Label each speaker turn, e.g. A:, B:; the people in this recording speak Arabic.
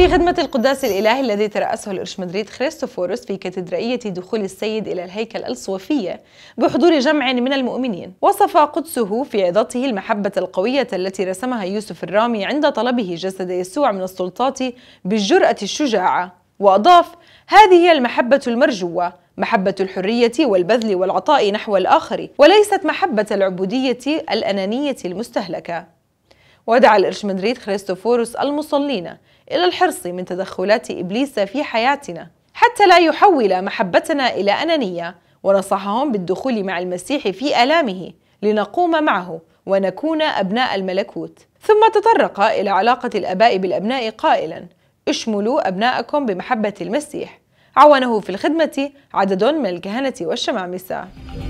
A: في خدمة القداس الإلهي الذي ترأسه الإرش مدريد خريستوفوروس في كاتدرائية دخول السيد إلى الهيكل الصوفية بحضور جمع من المؤمنين وصف قدسه في عظته المحبة القوية التي رسمها يوسف الرامي عند طلبه جسد يسوع من السلطات بالجرأة الشجاعة وأضاف هذه هي المحبة المرجوة محبة الحرية والبذل والعطاء نحو الآخر وليست محبة العبودية الأنانية المستهلكة ودعا الإرشمندريت خريستوفوروس المصلين إلى الحرص من تدخلات إبليس في حياتنا حتى لا يحول محبتنا إلى أنانية ونصحهم بالدخول مع المسيح في آلامه لنقوم معه ونكون أبناء الملكوت ثم تطرق إلى علاقة الأباء بالأبناء قائلا اشملوا أبناءكم بمحبة المسيح عاونه في الخدمة عدد من الكهنة والشمامسة